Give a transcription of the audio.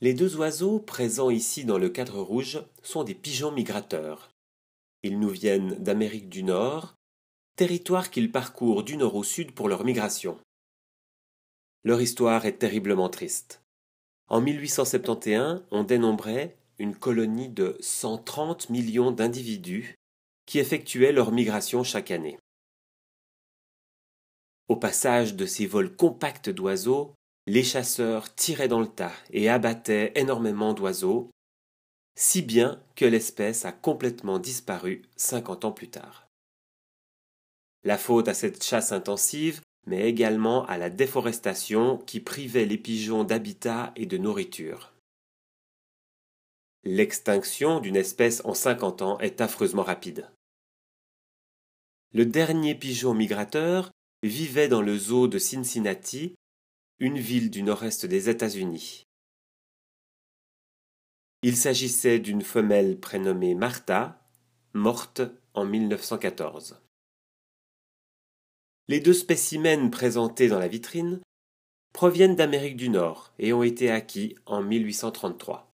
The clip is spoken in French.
Les deux oiseaux présents ici dans le cadre rouge sont des pigeons migrateurs. Ils nous viennent d'Amérique du Nord, territoire qu'ils parcourent du nord au sud pour leur migration. Leur histoire est terriblement triste. En 1871, on dénombrait une colonie de 130 millions d'individus qui effectuaient leur migration chaque année. Au passage de ces vols compacts d'oiseaux, les chasseurs tiraient dans le tas et abattaient énormément d'oiseaux, si bien que l'espèce a complètement disparu 50 ans plus tard. La faute à cette chasse intensive, mais également à la déforestation qui privait les pigeons d'habitat et de nourriture. L'extinction d'une espèce en 50 ans est affreusement rapide. Le dernier pigeon migrateur vivait dans le zoo de Cincinnati une ville du nord-est des États-Unis. Il s'agissait d'une femelle prénommée Martha, morte en 1914. Les deux spécimens présentés dans la vitrine proviennent d'Amérique du Nord et ont été acquis en 1833.